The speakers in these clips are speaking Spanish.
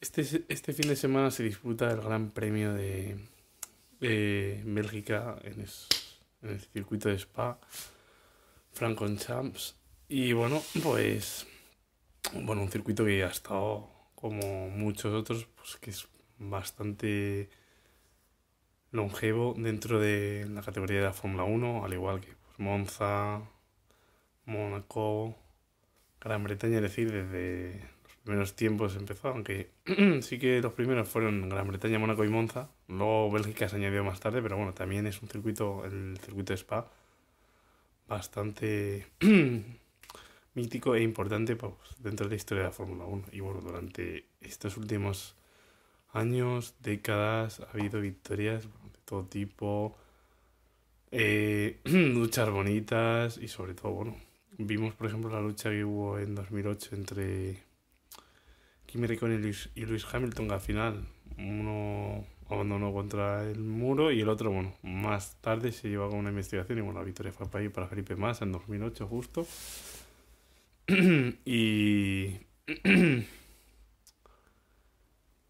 Este, este, fin de semana se disputa el Gran Premio de, Bélgica en, el circuito de Spa, Champs Y bueno, pues. Bueno, un circuito que ha estado, como muchos otros, pues que es bastante longevo dentro de la categoría de la Fórmula 1, al igual que pues, Monza, Mónaco, Gran Bretaña, es decir, desde menos tiempos empezó, aunque sí que los primeros fueron Gran Bretaña, Mónaco y Monza. Luego Bélgica se añadió más tarde, pero bueno, también es un circuito, el circuito de Spa, bastante mítico e importante pues, dentro de la historia de la Fórmula 1. Y bueno, durante estos últimos años, décadas, ha habido victorias de todo tipo, eh, luchas bonitas y sobre todo, bueno, vimos por ejemplo la lucha que hubo en 2008 entre Kimi Raikkonen y Luis, y Luis Hamilton al final. Uno abandonó contra el muro y el otro, bueno, más tarde se llevó a una investigación y bueno, la victoria fue para, para Felipe Massa en 2008 justo. y...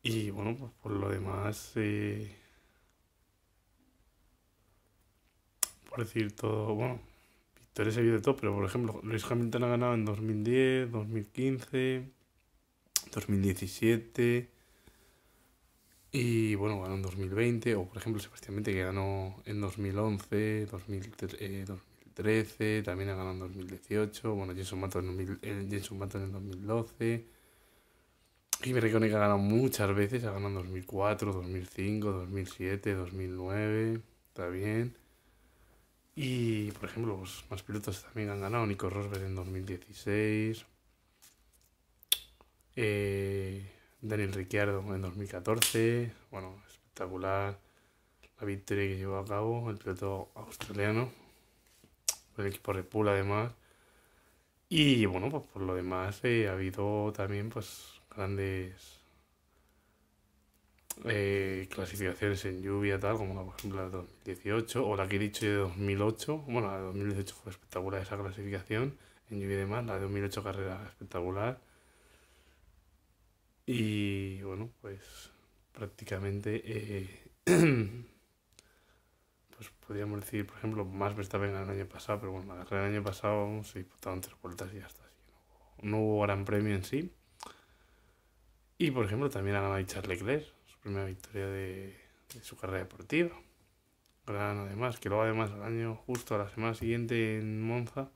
y bueno, pues por lo demás... Eh, por decir todo, bueno, victoria se vio de todo, pero por ejemplo, Luis Hamilton ha ganado en 2010, 2015... 2017. Y bueno, ganó en 2020, o por ejemplo Sebastián que ganó en 2011, 2013, también ha ganado en 2018, bueno, Jenson Mato en, 2012 Y Mato en 2012. Recone que ha ganado muchas veces, ha ganado en 2004, 2005, 2007, 2009, Está bien Y por ejemplo, los más pilotos también han ganado, Nico Rosberg en 2016. Eh, Daniel Ricciardo en 2014, bueno, espectacular la victoria que llevó a cabo el piloto australiano, el equipo Red además. Y bueno, pues por lo demás eh, ha habido también pues grandes eh, clasificaciones en lluvia, tal, como la, por ejemplo la de 2018 o la que he dicho de 2008. Bueno, la de 2018 fue espectacular esa clasificación en lluvia y demás, la de 2008 carrera espectacular. Y bueno, pues prácticamente, eh, pues podríamos decir, por ejemplo, más Verstappen el año pasado, pero bueno, el año pasado se disputaron tres vueltas y ya está. no, hubo gran premio en sí. Y por ejemplo, también ha ganado Charles Leclerc, su primera victoria de, su carrera deportiva. Gran además, que luego además al año, justo a la semana siguiente en Monza,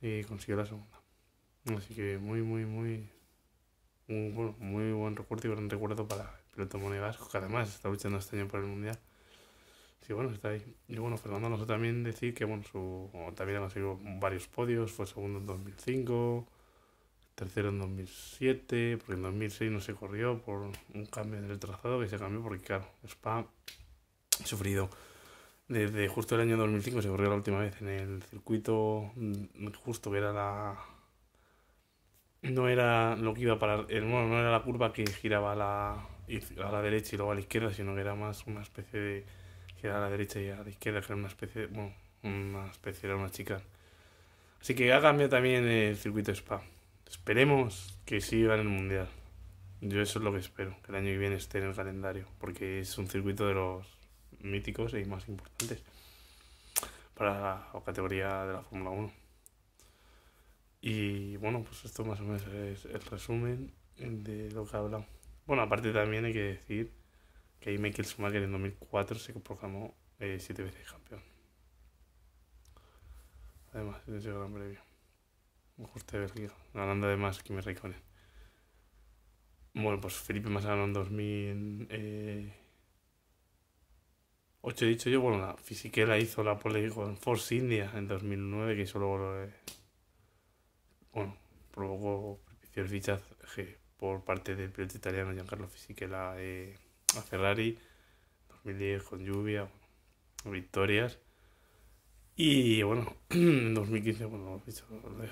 eh, consiguió la segunda. Así que muy, muy, muy muy, buen recuerdo y gran recuerdo para el piloto Monegasco que además está luchando este año por el Mundial. Sí, bueno, está ahí. Y bueno, Fernando Alonso también decir que bueno, su, también ha conseguido varios podios, fue segundo en 2005, tercero en 2007, porque en 2006 no se corrió por un cambio en el trazado que se cambió porque claro, Spa ha sufrido desde justo el año 2005 se corrió la última vez en el circuito mm, justo que era la no era lo que iba para el bueno, no era la curva que giraba a la, a la derecha y luego a la izquierda sino que era más una especie de girar a la derecha y a la izquierda que era una especie bueno una especie era una chica así que ha cambiado también el circuito Spa esperemos que siga en el mundial yo eso es lo que espero que el año que viene esté en el calendario porque es un circuito de los míticos y más importantes para la categoría de la Fórmula 1 y bueno, pues esto más o menos es el resumen de lo que he hablado. Bueno, aparte también hay que decir que ahí Michael Schumacher en 2004 se proclamó eh, siete veces campeón. Además, en ese gran premio. te de ganando además me recone. Bueno, pues Felipe Massano en 2008, eh, he dicho yo, bueno, la fisiquera hizo la pole con Force India en 2009, que hizo luego lo de bueno, provocó el fichaje eh, por parte del piloto italiano Giancarlo Fisichella eh, a Ferrari, 2010 con lluvia, victorias. Y bueno, en 2015, bueno, dicho,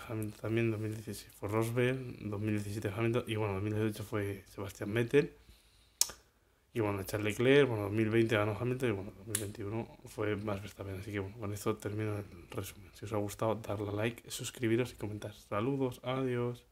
Hamilton también, 2016 fue Rosberg, 2017 Hamilton y bueno, 2018 fue Sebastián Vettel. Y bueno, echarle Leclerc, bueno, 2020 ganó y bueno, 2021 fue más bien. Así que bueno, con esto termino el resumen. Si os ha gustado, darle a like, suscribiros y comentar. Saludos, adiós.